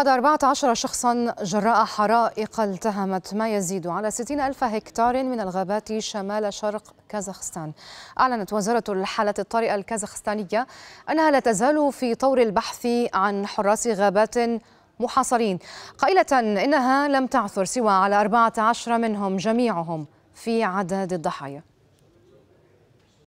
قد 14 شخصا جراء حرائق التهمت ما يزيد على 60 ألف هكتار من الغابات شمال شرق كازاخستان أعلنت وزارة الحالات الطارئة الكازاخستانية أنها لا تزال في طور البحث عن حراس غابات محاصرين قائلة إنها لم تعثر سوى على 14 منهم جميعهم في عدد الضحايا